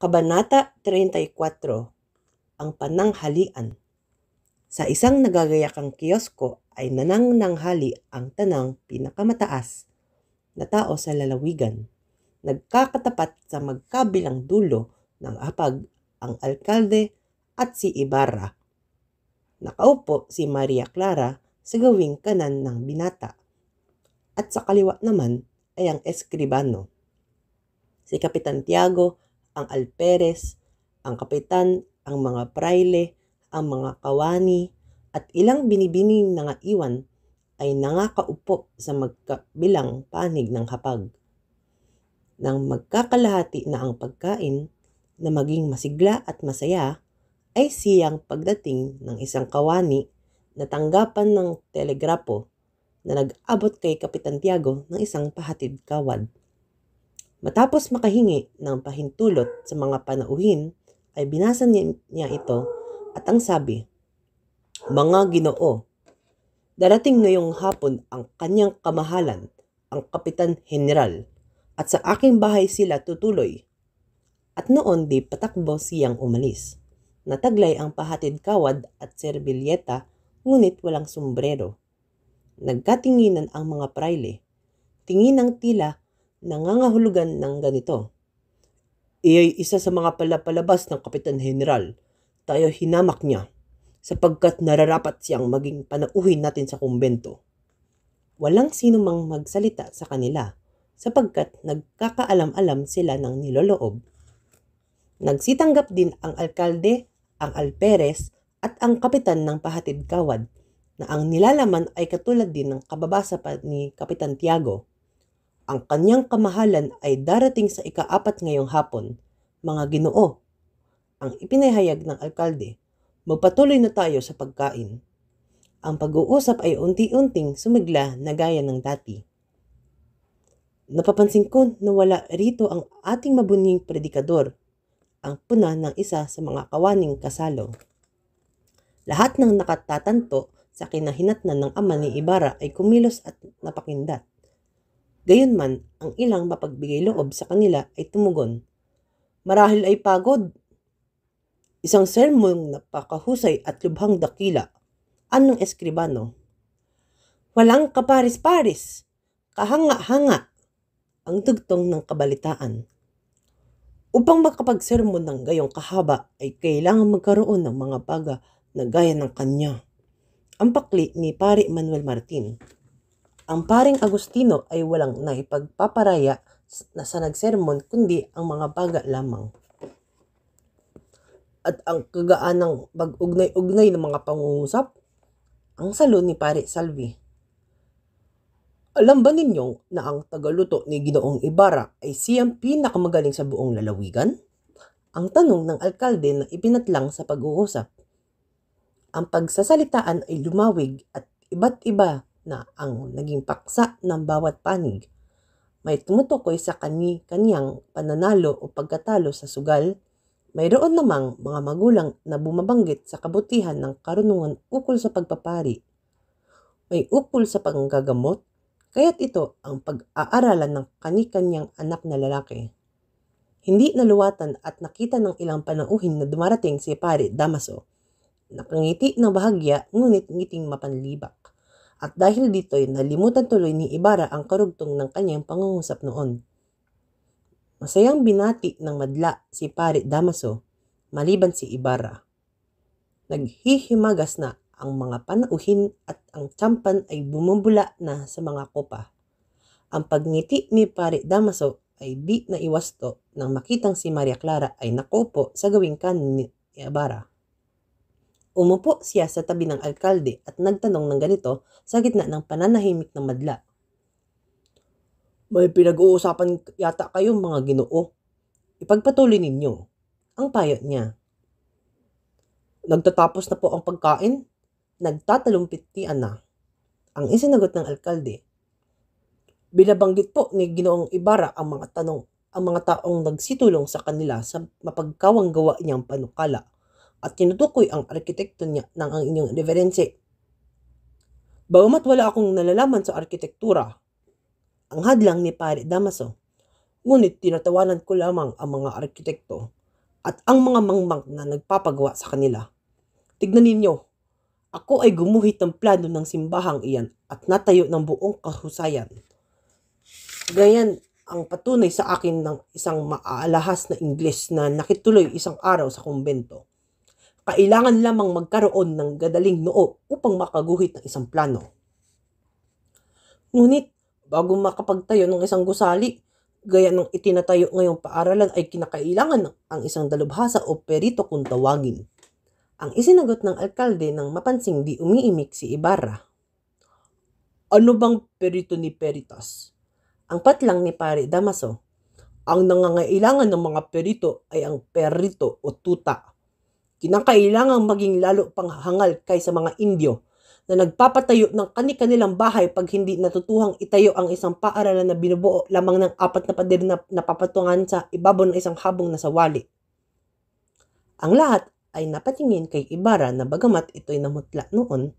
Kabanata 34, ang pananghalian. Sa isang nagagayakang kiosko ay nanang nanghali ang tanang pinakamataas na tao sa lalawigan. Nagkakatapat sa magkabilang dulo ng apag ang alkalde at si Ibarra. Nakaupo si Maria Clara sa gawing kanan ng binata. At sa kaliwa naman ay ang eskribano. Si Kapitan Tiago ang alperes, ang kapitan, ang mga praile, ang mga kawani, at ilang binibining iwan ay nangakaupo sa magkabilang panig ng hapag. Nang magkakalahati na ang pagkain, na maging masigla at masaya, ay siyang pagdating ng isang kawani na tanggapan ng telegrapo na nag-abot kay Kapitan Tiago ng isang pahatid kawad. Matapos makahingi ng pahintulot sa mga panauhin, ay binasa niya ito at ang sabi, Mga ginoo, darating ngayong hapon ang kanyang kamahalan, ang Kapitan General, at sa aking bahay sila tutuloy. At noon di patakbo siyang umalis. Nataglay ang pahatid kawad at serbilyeta, ngunit walang sombrero. Nagkatinginan ang mga praile. Tingin ang tila nangangahulugan ng ganito. Iyay isa sa mga palapalabas ng Kapitan General. Tayo hinamak niya sapagkat nararapat siyang maging panauhin natin sa kumbento. Walang sino mang magsalita sa kanila sapagkat nagkakaalam-alam sila ng niloloob. Nagsitanggap din ang alkalde, ang alperes at ang kapitan ng pahatid kawad na ang nilalaman ay katulad din ng kababasa pa ni Kapitan Tiago ang kanyang kamahalan ay darating sa ikaapat ngayong hapon, mga ginoo. Ang ipinahayag ng alkalde, magpatuloy na tayo sa pagkain. Ang pag-uusap ay unti-unting sumigla na gaya ng dati. Napapansin ko na wala rito ang ating mabuning predikador, ang puna ng isa sa mga kawaning kasalo. Lahat ng nakatatanto sa kinahinatnan ng ama ni Ibarra ay kumilos at napakindat. Gayunman, ang ilang mapagbigay loob sa kanila ay tumugon. Marahil ay pagod. Isang sermon na pakahusay at lubhang dakila. Anong eskribano? Walang kaparis-paris, kahanga-hanga, ang tugtong ng kabalitaan. Upang makapag-sermon ng gayong kahaba ay kailangan magkaroon ng mga baga na gaya ng kanya. Ang pakli ni Pari Manuel Martin. Ang paring Agustino ay walang naipagpaparaya na sa nagsermon kundi ang mga baga lamang. At ang kagaan ng bag-ugnay-ugnay ng mga pangungusap, ang salon ni Pare Salvi. Alam ba ninyong na ang tagaluto ni Ginoong Ibarra ay siyang pinakamagaling sa buong lalawigan? Ang tanong ng alkalde na ipinatlang sa pag-uusap. Ang pagsasalitaan ay lumawig at iba't iba na ang naging paksa ng bawat panig. May tumutukoy sa kani kaniyang pananalo o pagkatalo sa sugal. Mayroon namang mga magulang na bumabanggit sa kabutihan ng karunungan ukol sa pagpapari. May ukol sa panggagamot, kaya't ito ang pag-aaralan ng kani-kanyang anak na lalaki. Hindi naluwatan at nakita ng ilang panauhin na dumarating si Pare Damaso. Nakangiti ng bahagya ngunit ngiting mapanlibak. At dahil dito'y nalimutan tuloy ni Ibarra ang karugtong ng kanyang pangungusap noon. Masayang binati ng madla si Pare Damaso maliban si Ibarra. Naghihimagas na ang mga panauhin at ang tsampan ay bumubula na sa mga kopa. Ang pagngiti ni Pare Damaso ay di iwasto nang makitang si Maria Clara ay nakupo sa gawing kan ni Ibarra. Umupo siya sa tabi ng alkalde at nagtanong ng ganito sa gitna ng pananahimik ng madla. May pinag-uusapan yata kayo mga ginoo. Ipagpatuloy ninyo. Ang payo niya. Nagtatapos na po ang pagkain? Nagtatalumpitian na. Ang isinagot ng alkalde. Binabanggit po ni Ginoong Ibarra ang mga tanong ang mga taong nagsitulong sa kanila sa mapagkawang gawa niyang panukala at tinutukoy ang arkitekto niya ng ang inyong reverense. Bagamat wala akong nalalaman sa arkitektura, ang hadlang ni Pare Damaso, ngunit tinatawanan ko lamang ang mga arkitekto at ang mga mangmang na nagpapagawa sa kanila. Tignan ninyo, ako ay gumuhit ng plano ng simbahang iyan at natayo ng buong kahusayan. Ganyan ang patunay sa akin ng isang maaalahas na Ingles na nakituloy isang araw sa kumbento. Kailangan lamang magkaroon ng gadaling noo upang makaguhit ng isang plano. Ngunit, bago makapagtayo ng isang gusali, gaya ng itinatayo ngayong paaralan ay kinakailangan ang isang dalubhasa o perito kung tawagin. Ang isinagot ng alkalde nang mapansing di umiimik si Ibarra. Ano bang perito ni Peritas? Ang patlang ni Pare Damaso. Ang nangangailangan ng mga perito ay ang perito o tuta kinakailangang maging lalo pang hangal kaysa mga Indio na nagpapatayo ng kani-kanilang bahay pag hindi natutuhang itayo ang isang paaralan na binubuo lamang ng apat na pader na napapatungan sa ibabaw ng isang habong nasa wali. Ang lahat ay napatingin kay Ibarra na bagamat ito'y namutla noon,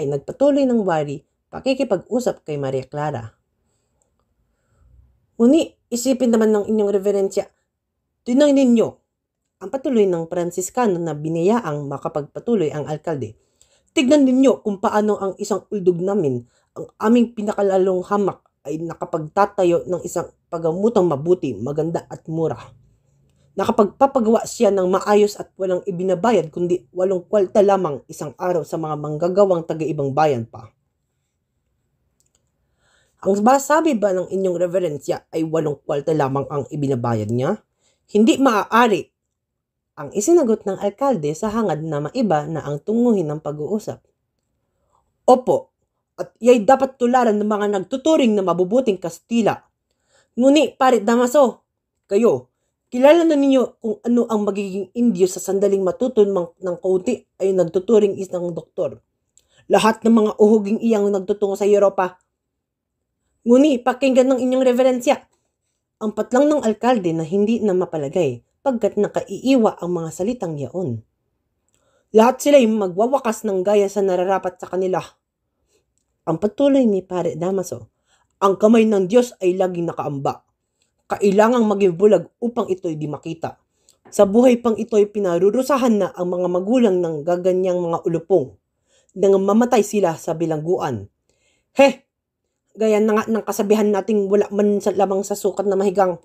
ay nagpatuloy ng wari pakikipag-usap kay Maria Clara. Uni, isipin naman ng inyong reverensya, tinangin ninyo ang patuloy ng Franciscano na binayaang makapagpatuloy ang alkalde. Tignan ninyo kung paano ang isang uldog namin, ang aming pinakalalong hamak ay nakapagtatayo ng isang pagamutang mabuti, maganda at mura. Nakapagpapagawa siya ng maayos at walang ibinabayad kundi walong kwalta lamang isang araw sa mga manggagawang taga-ibang bayan pa. Ang sabi ba ng inyong reverensya ay walong kwalta lamang ang ibinabayad niya? Hindi maaari ang isinagot ng alkalde sa hangad na maiba na ang tunguhin ng pag-uusap. Opo, at yay dapat tularan ng mga nagtuturing na mabubuting Kastila. Nguni, parit Damaso, kayo, kilala na ninyo kung ano ang magiging Indio sa sandaling matutun ng kaunti ay nagtuturing isang doktor. Lahat ng mga uhuging iyang nagtutungo sa Europa. Nguni, pakinggan ng inyong reverensya. Ang patlang ng alkalde na hindi na mapalagay pagkat nakaiiwa ang mga salitang yaon. Lahat sila'y magwawakas ng gaya sa nararapat sa kanila. Ang patuloy ni Pare Damaso, ang kamay ng Diyos ay laging nakaamba. Kailangang maging bulag upang ito'y di makita. Sa buhay pang ito'y pinarurusahan na ang mga magulang ng gaganyang mga ulupong nang mamatay sila sa bilangguan. He! gaya na nga ng kasabihan nating wala man sa lamang sa sukat na mahigang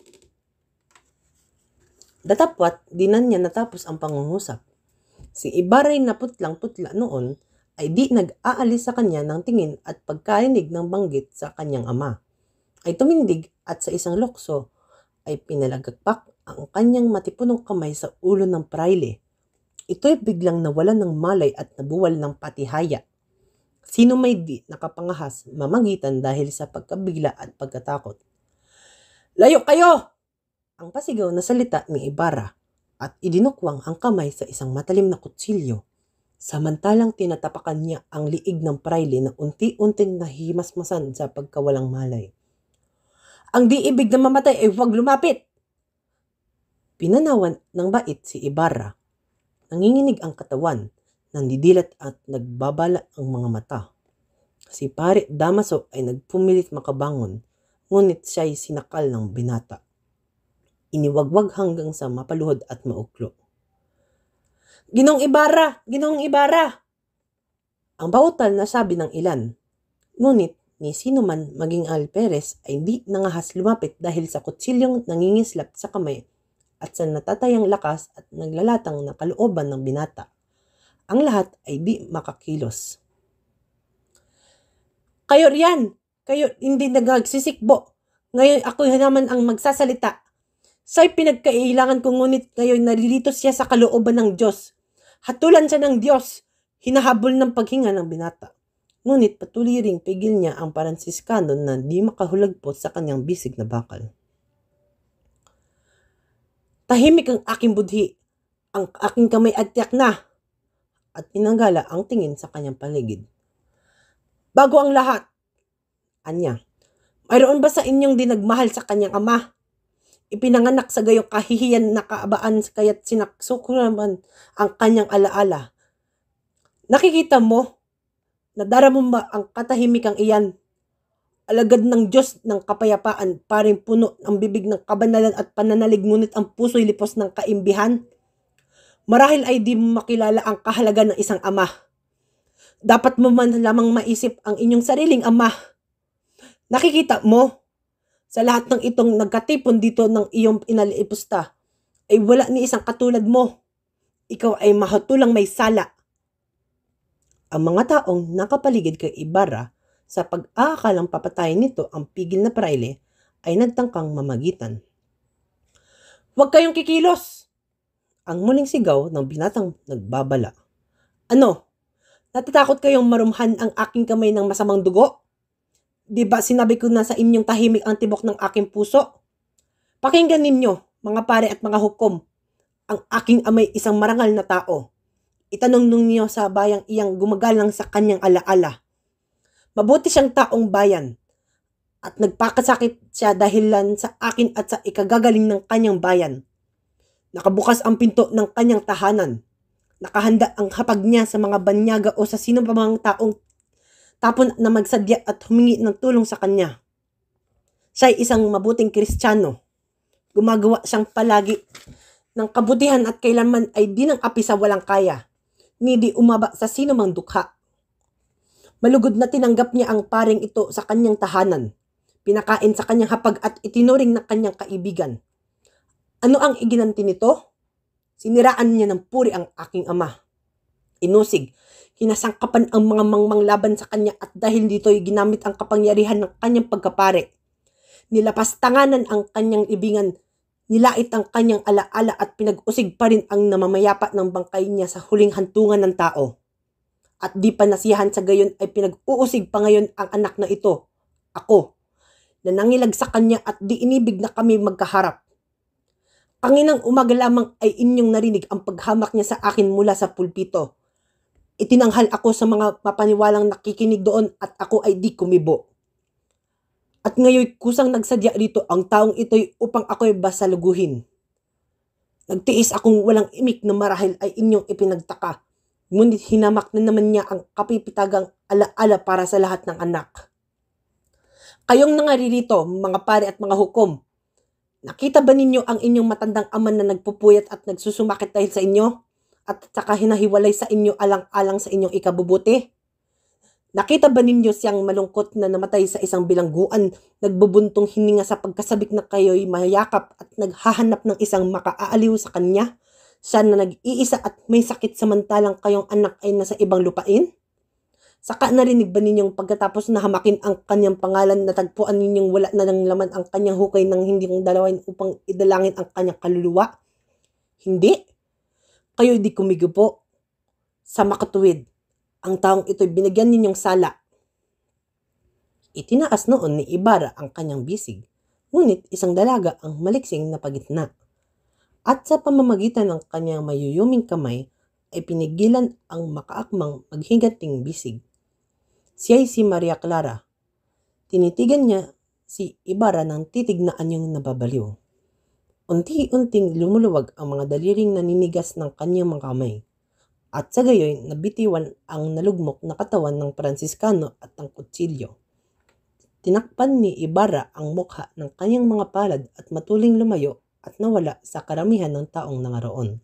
Datapwat, di na niya natapos ang pangungusap. Si Ibaray na putlang-putla noon ay di nag-aalis sa kanya ng tingin at pagkainig ng banggit sa kanyang ama. Ay tumindig at sa isang lokso ay pinalagagpak ang kanyang matipunong kamay sa ulo ng praile. Ito'y biglang nawala ng malay at nabuwal ng patihaya. Sino may di nakapangahas mamagitan dahil sa pagkabigla at pagkatakot. Layo kayo! Ang pasigaw na salita ni Ibarra at idinukwang ang kamay sa isang matalim na kutsilyo. Samantalang tinatapakan niya ang liig ng praile na unti-unting nahimasmasan sa pagkawalang malay. Ang diibig na mamatay ay huwag lumapit! Pinanawan ng bait si Ibarra. Nanginginig ang katawan, nandidilat at nagbabala ang mga mata. Si pare Damaso ay nagpumilit makabangon, ngunit siya'y sinakal ng binata iniwagwag hanggang sa mapaluhod at mauklo. Ginong Ibarra! Ginong Ibarra! Ang bautal na sabi ng ilan. Ngunit ni sinuman maging Alperes ay di nangahas lumapit dahil sa kutsilyong nangingislap sa kamay at sa natatayang lakas at naglalatang na kalooban ng binata. Ang lahat ay di makakilos. Kayo riyan! Kayo hindi nagagsisikbo! Ngayon ako naman ang magsasalita. Sa'y pinagkailangan ko ngunit ngayon narilito siya sa kalooban ng Diyos. Hatulan siya ng Diyos, hinahabol ng paghinga ng binata. Ngunit patuloy ring pigil niya ang Pransiskano na di makahulagpot sa kanyang bisig na bakal. Tahimik ang aking budhi, ang aking kamay at tiyak na, at tinanggala ang tingin sa kanyang paligid. Bago ang lahat, anya, mayroon ba sa inyong dinagmahal sa kanyang ama Ipinanganak sa gayong kahihiyan na kaabaan kaya't sinaksuko naman ang kanyang alaala. Nakikita mo, nadaramo ba ang katahimikang iyan? Alagad ng Diyos ng kapayapaan, paring puno ang bibig ng kabanalan at pananalig ngunit ang puso'y lipos ng kaimbihan? Marahil ay di mo makilala ang kahalaga ng isang ama. Dapat mo man lamang maisip ang inyong sariling ama. Nakikita mo, sa lahat ng itong nagkatipon dito ng iyong inalipusta, ay wala ni isang katulad mo. Ikaw ay mahatulang may sala. Ang mga taong nakapaligid kay Ibarra sa pag-aakalang papatayin nito ang pigil na praile ay nagtangkang mamagitan. Huwag kayong kikilos! Ang muling sigaw ng binatang nagbabala. Ano? Natatakot kayong marumhan ang aking kamay ng masamang dugo? 'Di ba sinabi ko na sa inyong tahimik ang tibok ng aking puso? Pakinggan ninyo, mga pare at mga hukom. Ang aking amay isang marangal na tao. Itanong ninyo sa bayang iyang gumagalang sa kanyang alaala. Mabuti siyang taong bayan at nagpakasakit siya dahilan sa akin at sa ikagagaling ng kanyang bayan. Nakabukas ang pinto ng kanyang tahanan. Nakahanda ang hapag niya sa mga banyaga o sa sino pa mang taong tapon na magsadya at humingi ng tulong sa kanya. Siya ay isang mabuting kristyano. Gumagawa siyang palagi ng kabutihan at kailanman ay di ng api sa walang kaya, ni di umaba sa sino mang dukha. Malugod na tinanggap niya ang paring ito sa kanyang tahanan, pinakain sa kanyang hapag at itinuring ng kanyang kaibigan. Ano ang iginanti nito? Siniraan niya ng puri ang aking ama. Inusig Hinasangkapan ang mga mangmang laban sa kanya at dahil dito ay ginamit ang kapangyarihan ng kanyang pagkapare. Nilapastanganan ang kanyang ibingan, nilait ang kanyang alaala at pinag-usig pa rin ang namamayapa ng bangkay niya sa huling hantungan ng tao. At di pa nasiyahan sa gayon ay pinag-uusig pa ngayon ang anak na ito, ako, na nangilag sa kanya at di inibig na kami magkaharap. Kanginang umaga lamang ay inyong narinig ang paghamak niya sa akin mula sa pulpito. Itinanghal ako sa mga papaniwalang nakikinig doon at ako ay di kumibo. At ngayon kusang nagsadya dito ang taong ito'y upang ako'y basaluguhin. Nagtiis akong walang imik na marahil ay inyong ipinagtaka. Ngunit hinamak na naman niya ang kapipitagang alaala para sa lahat ng anak. Kayong nangaririto, mga pare at mga hukom, nakita ba ninyo ang inyong matandang ama na nagpupuyat at nagsusumakit dahil sa inyo? at saka hinahiwalay sa inyo alang-alang sa inyong ikabubuti? Nakita ba ninyo siyang malungkot na namatay sa isang bilangguan, nagbubuntong hininga sa pagkasabik na kayo'y mayakap at naghahanap ng isang makaaaliw sa kanya? Siya na nag-iisa at may sakit samantalang kayong anak ay nasa ibang lupain? Saka narinig ba ninyong pagkatapos na hamakin ang kanyang pangalan, na tagpuan ninyong wala na ng laman ang kanyang hukay ng hindi kong dalawin upang idalangin ang kanyang kaluluwa? Hindi. Kayo'y di kumigupo. Sa makatuwid, ang taong ito'y binigyan ninyong sala. Itinaas noon ni Ibarra ang kanyang bisig, ngunit isang dalaga ang maliksing na pagitna. At sa pamamagitan ng kanyang mayuyuming kamay, ay pinigilan ang makaakmang maghigating bisig. Siya'y si Maria Clara. Tinitigan niya si Ibarra ng titig na nababaliw. Unti-unting lumuluwag ang mga daliring naninigas ng kanyang mga kamay. At sa gayon, nabitiwan ang nalugmok na katawan ng Pransiskano at ang kutsilyo. Tinakpan ni Ibarra ang mukha ng kanyang mga palad at matuling lumayo at nawala sa karamihan ng taong nangaroon.